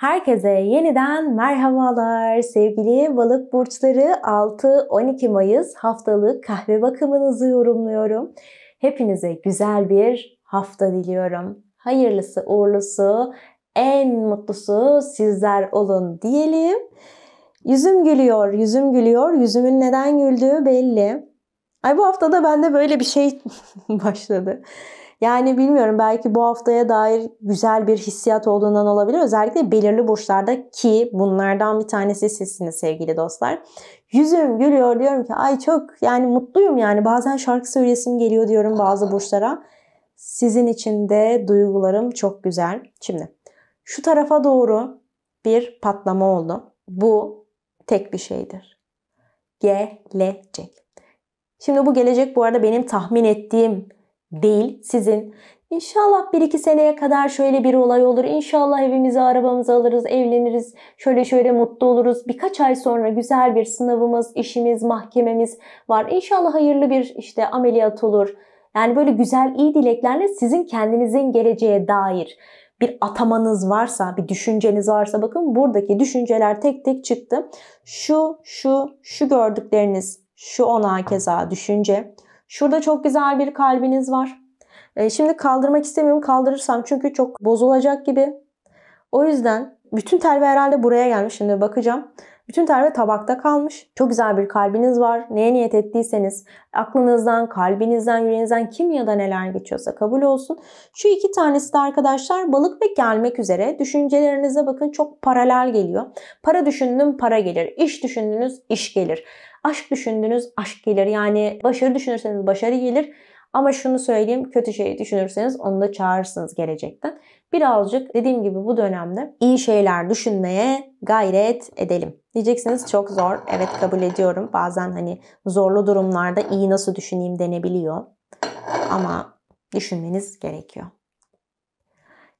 Herkese yeniden merhabalar. Sevgili balık burçları 6-12 Mayıs haftalık kahve bakımınızı yorumluyorum. Hepinize güzel bir hafta diliyorum. Hayırlısı, uğurlusu, en mutlusu sizler olun diyelim. Yüzüm gülüyor, yüzüm gülüyor. Yüzümün neden güldüğü belli. Ay bu haftada bende böyle bir şey başladı. Yani bilmiyorum belki bu haftaya dair güzel bir hissiyat olduğundan olabilir. Özellikle belirli burçlarda ki bunlardan bir tanesi sizsiniz sevgili dostlar. Yüzüm gülüyor diyorum ki ay çok yani mutluyum yani bazen şarkı söylesim geliyor diyorum bazı burçlara. Sizin için de duygularım çok güzel. Şimdi şu tarafa doğru bir patlama oldu. Bu tek bir şeydir. Gelecek. Şimdi bu gelecek bu arada benim tahmin ettiğim değil sizin. İnşallah bir iki seneye kadar şöyle bir olay olur. İnşallah evimizi arabamızı alırız, evleniriz, şöyle şöyle mutlu oluruz. Birkaç ay sonra güzel bir sınavımız, işimiz, mahkememiz var. İnşallah hayırlı bir işte ameliyat olur. Yani böyle güzel iyi dileklerle sizin kendinizin geleceğe dair bir atamanız varsa, bir düşünceniz varsa bakın buradaki düşünceler tek tek çıktı. Şu, şu, şu gördükleriniz, şu ona keza düşünce, Şurada çok güzel bir kalbiniz var. E, şimdi kaldırmak istemiyorum. Kaldırırsam çünkü çok bozulacak gibi. O yüzden bütün telve herhalde buraya gelmiş. Şimdi bakacağım. Bütün terve tabakta kalmış. Çok güzel bir kalbiniz var. Neye niyet ettiyseniz aklınızdan, kalbinizden, yüreğinizden kim ya da neler geçiyorsa kabul olsun. Şu iki tanesi de arkadaşlar balık ve gelmek üzere. Düşüncelerinize bakın çok paralel geliyor. Para düşündüm para gelir. İş düşündünüz iş gelir. Aşk düşündüğünüz aşk gelir. Yani başarı düşünürseniz başarı gelir. Ama şunu söyleyeyim kötü şeyi düşünürseniz onu da çağırırsınız gelecekten. Birazcık dediğim gibi bu dönemde iyi şeyler düşünmeye gayret edelim. Diyeceksiniz çok zor. Evet kabul ediyorum. Bazen hani zorlu durumlarda iyi nasıl düşüneyim denebiliyor. Ama düşünmeniz gerekiyor.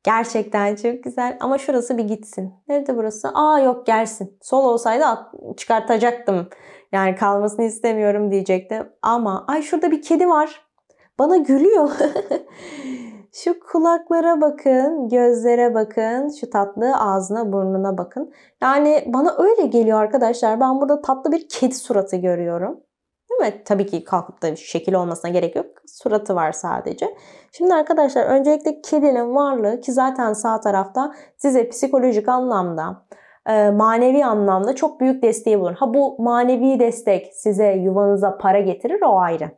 Gerçekten çok güzel ama şurası bir gitsin. Nerede burası? Aa yok gelsin. Sol olsaydı çıkartacaktım yani kalmasını istemiyorum diyecektim. Ama ay şurada bir kedi var. Bana gülüyor. şu kulaklara bakın, gözlere bakın, şu tatlı ağzına, burnuna bakın. Yani bana öyle geliyor arkadaşlar. Ben burada tatlı bir kedi suratı görüyorum. Değil mi? Tabii ki kalkıp da şekil olmasına gerek yok. Suratı var sadece. Şimdi arkadaşlar öncelikle kedinin varlığı ki zaten sağ tarafta size psikolojik anlamda e, manevi anlamda çok büyük desteği bulur. Ha bu manevi destek size yuvanıza para getirir o ayrı.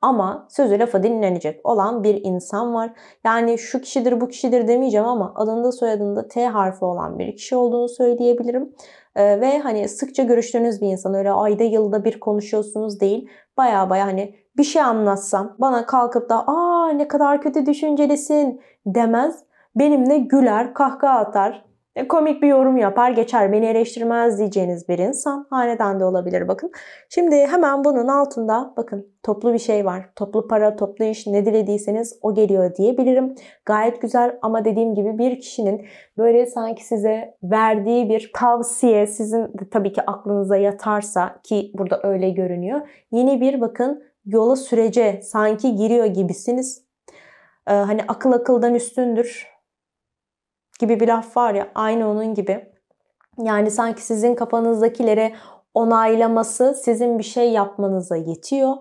Ama sözü lafı dinlenecek olan bir insan var. Yani şu kişidir bu kişidir demeyeceğim ama adında soyadında T harfi olan bir kişi olduğunu söyleyebilirim. Ee, ve hani sıkça görüştüğünüz bir insan öyle ayda yılda bir konuşuyorsunuz değil. Baya baya hani bir şey anlatsam bana kalkıp da aa ne kadar kötü düşüncelisin demez. Benimle güler kahkaha atar e, komik bir yorum yapar geçer beni eleştirmez diyeceğiniz bir insan haneden de olabilir bakın. Şimdi hemen bunun altında bakın toplu bir şey var. Toplu para, toplu iş ne dilediyseniz o geliyor diyebilirim. Gayet güzel ama dediğim gibi bir kişinin böyle sanki size verdiği bir tavsiye sizin de tabii ki aklınıza yatarsa ki burada öyle görünüyor. Yeni bir bakın yola sürece sanki giriyor gibisiniz. Ee, hani akıl akıldan üstündür gibi bir laf var ya aynı onun gibi. Yani sanki sizin kafanızdakilere onaylaması sizin bir şey yapmanıza yetiyor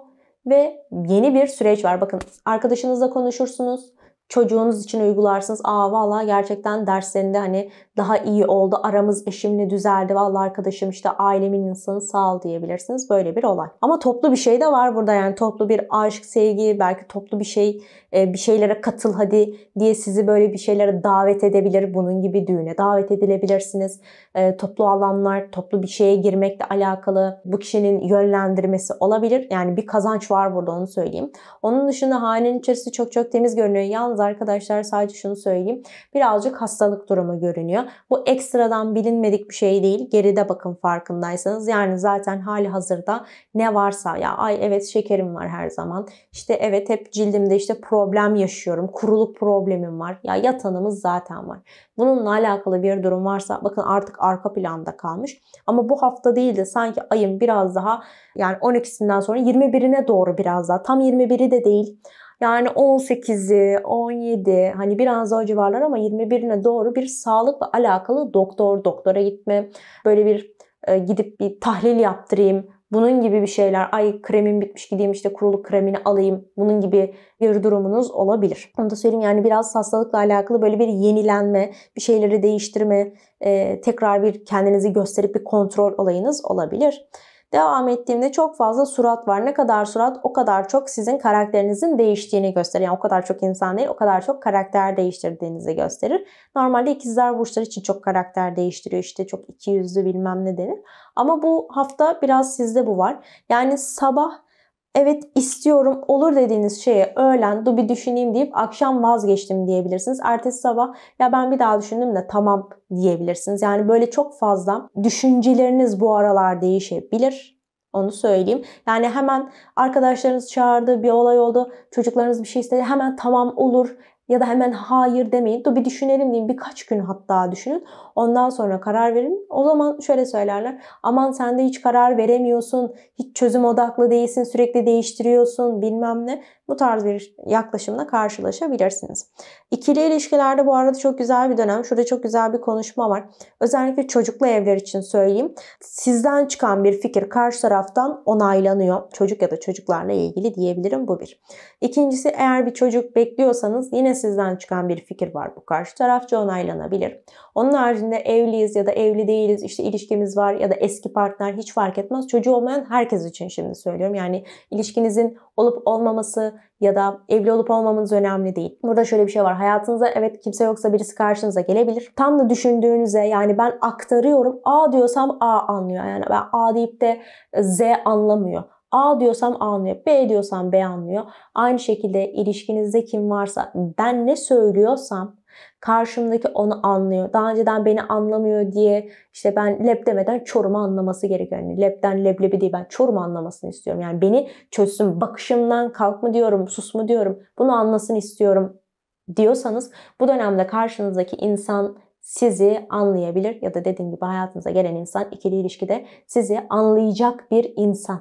ve yeni bir süreç var. Bakın arkadaşınızla konuşursunuz, çocuğunuz için uygularsınız. Aa valla gerçekten derslerinde hani daha iyi oldu. Aramız eşimle düzeldi. Valla arkadaşım işte ailemin insanı sağ ol diyebilirsiniz. Böyle bir olay. Ama toplu bir şey de var burada yani toplu bir aşk, sevgi, belki toplu bir şey e, bir şeylere katıl hadi diye sizi böyle bir şeylere davet edebilir. Bunun gibi düğüne davet edilebilirsiniz. E, toplu alanlar, toplu bir şeye girmekle alakalı bu kişinin yönlendirmesi olabilir. Yani bir kazanç var burada onu söyleyeyim. Onun dışında hanenin içerisi çok çok temiz görünüyor. Yalnız arkadaşlar sadece şunu söyleyeyim. Birazcık hastalık durumu görünüyor. Bu ekstradan bilinmedik bir şey değil. Geride bakın farkındaysanız. Yani zaten hali hazırda ne varsa ya ay evet şekerim var her zaman. İşte evet hep cildimde işte problem yaşıyorum. Kuruluk problemim var. Ya yatanımız zaten var. Bununla alakalı bir durum varsa bakın artık arka planda kalmış. Ama bu hafta değil de sanki ayın biraz daha yani 12'sinden sonra 21'ine doğru biraz daha tam 21'i de değil yani 18'i, 17 hani biraz daha civarlar ama 21'ine doğru bir sağlıkla alakalı doktor, doktora gitme, böyle bir e, gidip bir tahlil yaptırayım, bunun gibi bir şeyler, ay kremim bitmiş gideyim işte kuruluk kremini alayım, bunun gibi bir durumunuz olabilir. Onu da söyleyeyim yani biraz hastalıkla alakalı böyle bir yenilenme, bir şeyleri değiştirme, e, tekrar bir kendinizi gösterip bir kontrol olayınız olabilir. Devam ettiğimde çok fazla surat var. Ne kadar surat o kadar çok sizin karakterinizin değiştiğini gösterir. Yani o kadar çok insan değil o kadar çok karakter değiştirdiğinizi gösterir. Normalde ikizler burçları için çok karakter değiştiriyor. İşte çok iki yüzlü bilmem ne denir. Ama bu hafta biraz sizde bu var. Yani sabah evet istiyorum olur dediğiniz şeye öğlen dur bir düşüneyim deyip akşam vazgeçtim diyebilirsiniz. Ertesi sabah ya ben bir daha düşündüm de tamam diyebilirsiniz. Yani böyle çok fazla düşünceleriniz bu aralar değişebilir. Onu söyleyeyim. Yani hemen arkadaşlarınız çağırdı, bir olay oldu, çocuklarınız bir şey istedi. Hemen tamam olur, ya da hemen hayır demeyin. Dur bir düşünelim diyeyim. Birkaç gün hatta düşünün. Ondan sonra karar verin. O zaman şöyle söylerler. Aman sen de hiç karar veremiyorsun. Hiç çözüm odaklı değilsin. Sürekli değiştiriyorsun bilmem ne. Bu tarz bir yaklaşımla karşılaşabilirsiniz. İkili ilişkilerde bu arada çok güzel bir dönem. Şurada çok güzel bir konuşma var. Özellikle çocuklu evler için söyleyeyim. Sizden çıkan bir fikir karşı taraftan onaylanıyor. Çocuk ya da çocuklarla ilgili diyebilirim bu bir. İkincisi eğer bir çocuk bekliyorsanız yine sizden çıkan bir fikir var. Bu karşı tarafça onaylanabilir. Onun haricinde evliyiz ya da evli değiliz, işte ilişkimiz var ya da eski partner hiç fark etmez. Çocuğu olmayan herkes için şimdi söylüyorum. Yani ilişkinizin olup olmaması ya da evli olup olmamanız önemli değil. Burada şöyle bir şey var. Hayatınıza evet kimse yoksa birisi karşınıza gelebilir. Tam da düşündüğünüze yani ben aktarıyorum A diyorsam A anlıyor. Yani ben A deyip de e, Z anlamıyor. A diyorsam A anlıyor. B diyorsam B anlıyor. Aynı şekilde ilişkinizde kim varsa ben ne söylüyorsam Karşımdaki onu anlıyor. Daha önceden beni anlamıyor diye işte ben lep demeden çorumu anlaması gerekiyor. Yani lepten leblebi diye ben çorumu anlamasını istiyorum. Yani beni çözsün bakışımdan kalk mı diyorum sus mu diyorum bunu anlasın istiyorum diyorsanız bu dönemde karşınızdaki insan sizi anlayabilir ya da dediğim gibi hayatınıza gelen insan ikili ilişkide sizi anlayacak bir insan.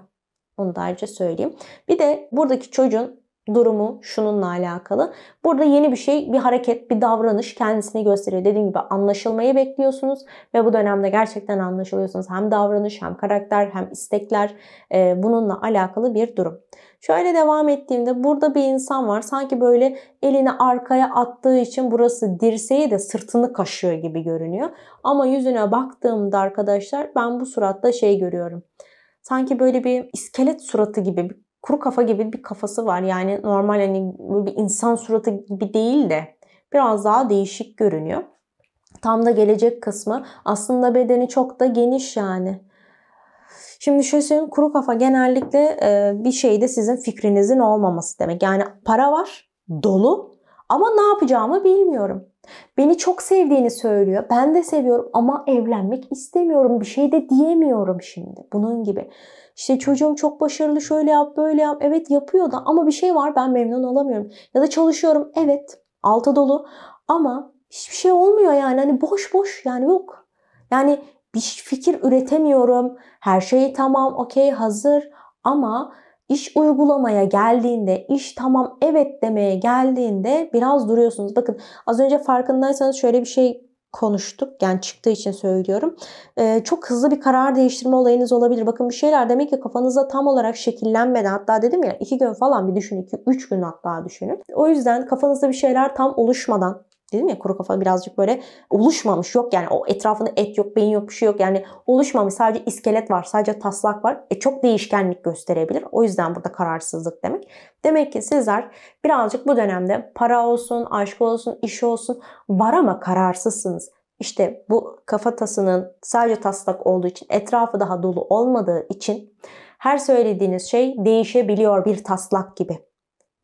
Onu da ayrıca söyleyeyim. Bir de buradaki çocuğun durumu şununla alakalı. Burada yeni bir şey, bir hareket, bir davranış kendisini gösteriyor. Dediğim gibi anlaşılmayı bekliyorsunuz ve bu dönemde gerçekten anlaşılıyorsunuz. Hem davranış, hem karakter, hem istekler e, bununla alakalı bir durum. Şöyle devam ettiğimde burada bir insan var. Sanki böyle elini arkaya attığı için burası dirseği de sırtını kaşıyor gibi görünüyor. Ama yüzüne baktığımda arkadaşlar ben bu suratta şey görüyorum. Sanki böyle bir iskelet suratı gibi kuru kafa gibi bir kafası var. Yani normal hani bir insan suratı gibi değil de biraz daha değişik görünüyor. Tam da gelecek kısmı. Aslında bedeni çok da geniş yani. Şimdi şöyle söyleyeyim kuru kafa genellikle e, bir şeyde sizin fikrinizin olmaması demek. Yani para var, dolu ama ne yapacağımı bilmiyorum. Beni çok sevdiğini söylüyor. Ben de seviyorum ama evlenmek istemiyorum. Bir şey de diyemiyorum şimdi. Bunun gibi. İşte çocuğum çok başarılı şöyle yap böyle yap. Evet yapıyor da ama bir şey var ben memnun olamıyorum. Ya da çalışıyorum evet alta dolu ama hiçbir şey olmuyor yani. Hani boş boş yani yok. Yani bir fikir üretemiyorum. Her şey tamam okey hazır ama İş uygulamaya geldiğinde, iş tamam evet demeye geldiğinde biraz duruyorsunuz. Bakın az önce farkındaysanız şöyle bir şey konuştuk. Yani çıktığı için söylüyorum. Ee, çok hızlı bir karar değiştirme olayınız olabilir. Bakın bir şeyler demek ki kafanızda tam olarak şekillenmeden hatta dedim ya iki gün falan bir düşünün. iki üç gün hatta düşünün. O yüzden kafanızda bir şeyler tam oluşmadan dedim ya kuru kafa birazcık böyle oluşmamış yok yani o etrafında et yok beyin yok bir şey yok yani oluşmamış sadece iskelet var sadece taslak var e, çok değişkenlik gösterebilir o yüzden burada kararsızlık demek demek ki sizler birazcık bu dönemde para olsun aşk olsun iş olsun var ama kararsızsınız işte bu kafatasının sadece taslak olduğu için etrafı daha dolu olmadığı için her söylediğiniz şey değişebiliyor bir taslak gibi.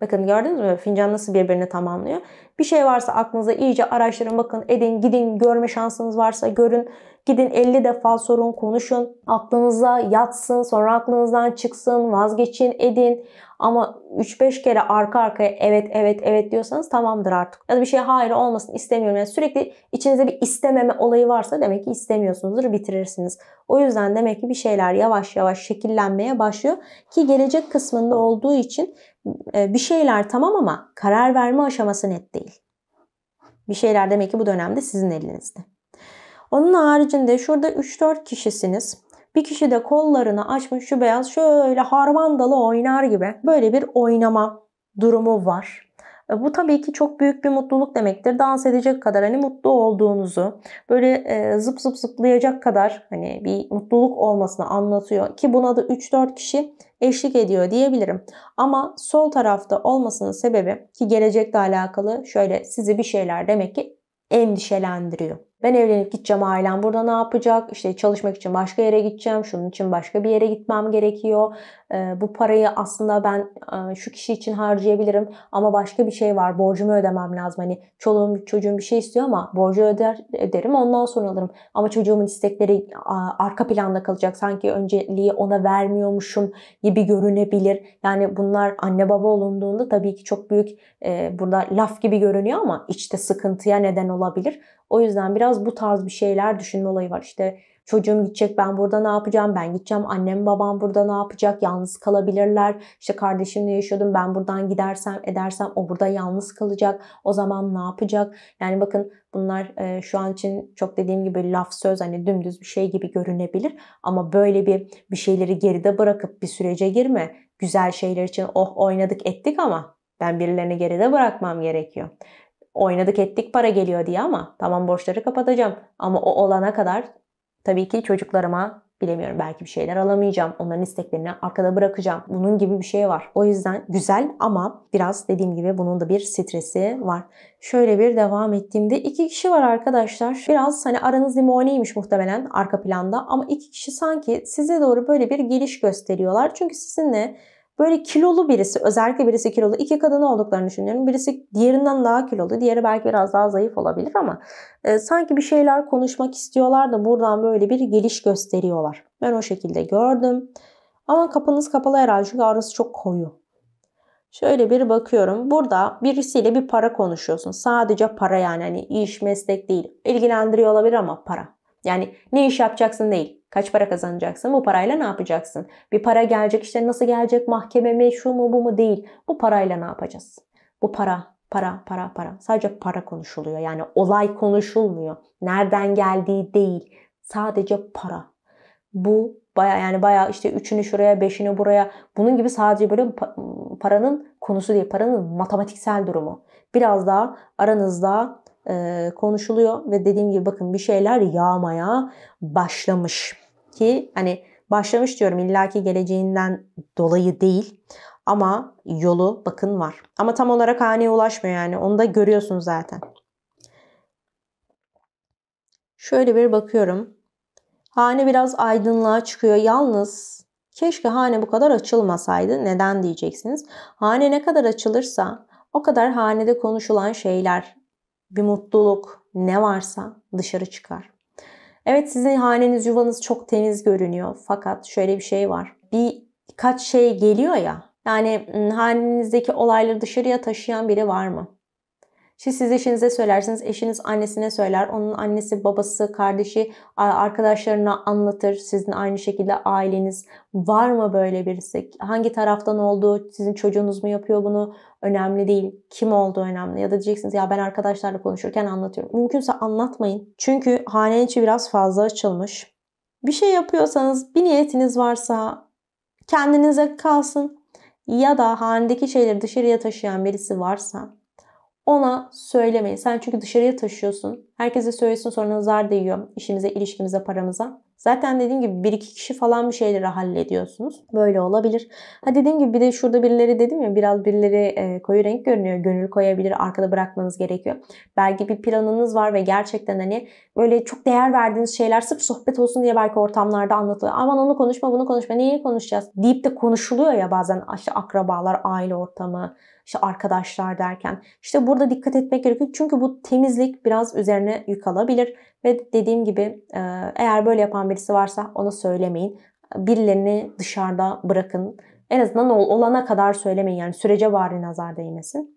Bakın gördünüz mü fincan nasıl birbirini tamamlıyor. Bir şey varsa aklınıza iyice araştırın bakın edin gidin görme şansınız varsa görün. Gidin 50 defa sorun, konuşun. Aklınıza yatsın, sonra aklınızdan çıksın, vazgeçin, edin. Ama 3-5 kere arka arkaya evet evet evet diyorsanız tamamdır artık. Ya da bir şey hayır olmasın istemiyorum. Yani sürekli içinizde bir istememe olayı varsa demek ki istemiyorsunuzdur bitirirsiniz. O yüzden demek ki bir şeyler yavaş yavaş şekillenmeye başlıyor. Ki gelecek kısmında olduğu için e, bir şeyler tamam ama karar verme aşaması net değil. Bir şeyler demek ki bu dönemde sizin elinizde. Onun haricinde şurada 3-4 kişisiniz. Bir kişi de kollarını açmış şu beyaz şöyle harmandalı oynar gibi böyle bir oynama durumu var. E, bu tabii ki çok büyük bir mutluluk demektir. Dans edecek kadar hani mutlu olduğunuzu, böyle e, zıp zıp zıplayacak kadar hani bir mutluluk olmasını anlatıyor ki buna da 3-4 kişi eşlik ediyor diyebilirim. Ama sol tarafta olmasının sebebi ki gelecekle alakalı şöyle sizi bir şeyler demek ki endişelendiriyor. Ben evlenip gideceğim ailem burada ne yapacak? İşte çalışmak için başka yere gideceğim. Şunun için başka bir yere gitmem gerekiyor. bu parayı aslında ben şu kişi için harcayabilirim ama başka bir şey var. Borcumu ödemem lazım. Hani çoluğum çocuğum bir şey istiyor ama borcu öder ederim ondan sonra alırım. Ama çocuğumun istekleri arka planda kalacak. Sanki önceliği ona vermiyormuşum gibi görünebilir. Yani bunlar anne baba olunduğunda tabii ki çok büyük burada laf gibi görünüyor ama içte sıkıntıya neden olabilir. O yüzden biraz bu tarz bir şeyler düşünme olayı var. İşte çocuğum gidecek ben burada ne yapacağım ben gideceğim annem babam burada ne yapacak yalnız kalabilirler İşte kardeşimle yaşıyordum ben buradan gidersem edersem o burada yalnız kalacak o zaman ne yapacak yani bakın bunlar e, şu an için çok dediğim gibi laf söz hani dümdüz bir şey gibi görünebilir ama böyle bir bir şeyleri geride bırakıp bir sürece girme güzel şeyler için oh oynadık ettik ama ben birilerini geride bırakmam gerekiyor oynadık ettik para geliyor diye ama tamam borçları kapatacağım. Ama o olana kadar tabii ki çocuklarıma bilemiyorum belki bir şeyler alamayacağım. Onların isteklerini arkada bırakacağım. Bunun gibi bir şey var. O yüzden güzel ama biraz dediğim gibi bunun da bir stresi var. Şöyle bir devam ettiğimde iki kişi var arkadaşlar. Biraz hani aranız limoniymiş muhtemelen arka planda ama iki kişi sanki size doğru böyle bir geliş gösteriyorlar. Çünkü sizinle Böyle kilolu birisi, özellikle birisi kilolu, iki kadın olduklarını düşünüyorum. Birisi diğerinden daha kilolu, diğeri belki biraz daha zayıf olabilir ama e, sanki bir şeyler konuşmak istiyorlar da buradan böyle bir geliş gösteriyorlar. Ben o şekilde gördüm. Ama kapınız kapalı herhalde çünkü arası çok koyu. Şöyle bir bakıyorum. Burada birisiyle bir para konuşuyorsun. Sadece para yani hani iş, meslek değil. İlgilendiriyor olabilir ama para. Yani ne iş yapacaksın değil. Kaç para kazanacaksın? Bu parayla ne yapacaksın? Bir para gelecek işte nasıl gelecek? Mahkeme mi? Şu mu bu mu? Değil. Bu parayla ne yapacağız? Bu para para para para. Sadece para konuşuluyor. Yani olay konuşulmuyor. Nereden geldiği değil. Sadece para. Bu baya yani baya işte üçünü şuraya beşini buraya bunun gibi sadece böyle paranın konusu değil paranın matematiksel durumu. Biraz daha aranızda konuşuluyor ve dediğim gibi bakın bir şeyler yağmaya başlamış ki hani başlamış diyorum illaki geleceğinden dolayı değil ama yolu bakın var. Ama tam olarak haneye ulaşmıyor yani onu da görüyorsun zaten. Şöyle bir bakıyorum. Hane biraz aydınlığa çıkıyor. Yalnız keşke hane bu kadar açılmasaydı. Neden diyeceksiniz? Hane ne kadar açılırsa o kadar hanede konuşulan şeyler, bir mutluluk ne varsa dışarı çıkar. Evet sizin haneniz yuvanız çok temiz görünüyor fakat şöyle bir şey var. Bir kaç şey geliyor ya yani ıı, hanenizdeki olayları dışarıya taşıyan biri var mı? Şimdi şey, siz eşinize söylersiniz, eşiniz annesine söyler, onun annesi, babası, kardeşi, arkadaşlarına anlatır. Sizin aynı şekilde aileniz var mı böyle birisi? Hangi taraftan oldu? Sizin çocuğunuz mu yapıyor bunu? Önemli değil. Kim oldu önemli? Ya da diyeceksiniz ya ben arkadaşlarla konuşurken anlatıyorum. Mümkünse anlatmayın. Çünkü hane içi biraz fazla açılmış. Bir şey yapıyorsanız, bir niyetiniz varsa kendinize kalsın. Ya da hanedeki şeyleri dışarıya taşıyan birisi varsa ona söylemeyin. Sen çünkü dışarıya taşıyorsun. Herkese söylesin sonra nazar değiyor işimize, ilişkimize, paramıza. Zaten dediğim gibi bir iki kişi falan bir şeyleri hallediyorsunuz. Böyle olabilir. Ha dediğim gibi bir de şurada birileri dedim ya biraz birileri e, koyu renk görünüyor. Gönül koyabilir. Arkada bırakmanız gerekiyor. Belki bir planınız var ve gerçekten hani böyle çok değer verdiğiniz şeyler sırf sohbet olsun diye belki ortamlarda anlatılıyor. Aman onu konuşma bunu konuşma. Neyi konuşacağız? Deyip de konuşuluyor ya bazen işte akrabalar, aile ortamı, işte arkadaşlar derken. İşte burada dikkat etmek gerekiyor. Çünkü bu temizlik biraz üzerine yük alabilir. Ve dediğim gibi e, eğer böyle yapan birisi varsa ona söylemeyin. Birilerini dışarıda bırakın. En azından olana kadar söylemeyin. Yani sürece bari nazar değmesin.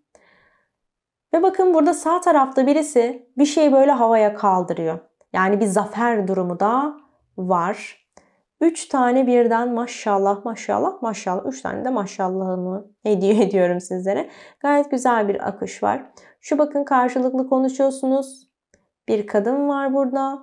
Ve bakın burada sağ tarafta birisi bir şey böyle havaya kaldırıyor. Yani bir zafer durumu da var. Üç tane birden maşallah maşallah maşallah. Üç tane de maşallahımı hediye ediyorum sizlere. Gayet güzel bir akış var. Şu bakın karşılıklı konuşuyorsunuz bir kadın var burada,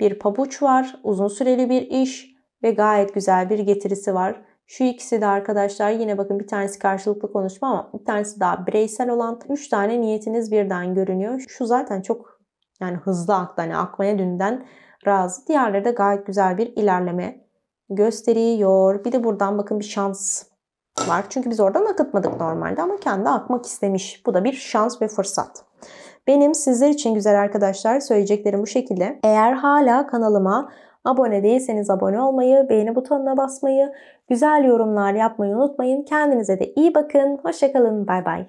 bir pabuç var, uzun süreli bir iş ve gayet güzel bir getirisi var. Şu ikisi de arkadaşlar yine bakın bir tanesi karşılıklı konuşma ama bir tanesi daha bireysel olan. Üç tane niyetiniz birden görünüyor. Şu zaten çok yani hızlı aktı hani akmaya dünden razı. Diğerleri de gayet güzel bir ilerleme gösteriyor. Bir de buradan bakın bir şans var. Çünkü biz oradan akıtmadık normalde ama kendi akmak istemiş. Bu da bir şans ve fırsat. Benim sizler için güzel arkadaşlar söyleyeceklerim bu şekilde. Eğer hala kanalıma abone değilseniz abone olmayı, beğeni butonuna basmayı, güzel yorumlar yapmayı unutmayın. Kendinize de iyi bakın. Hoşçakalın. Bay bay.